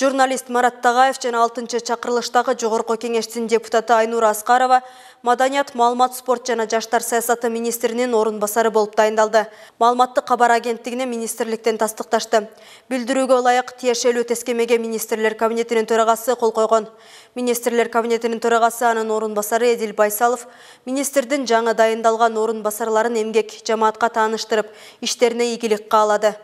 журналист марат тагаев жана 6-чы чакырылыштагы жогорку кеңештин депутаты айнура аскарова маданият маалымат спорт жана жаштар саясаты министринин орун басары болуп дайындалды маалыматты кабар агенттигине министрликтен тастыкташты билдирүүгө ылайык тиешелүү тескемеге министрлер кабинетинин төрагасы кол койгон министрлер кабинетинин төрагасы анын орун басары эдил байсалов министрдин жаңы дайындалган орун басарларын эмгек жамаатка тааныштырып иштерине ийгилик каалады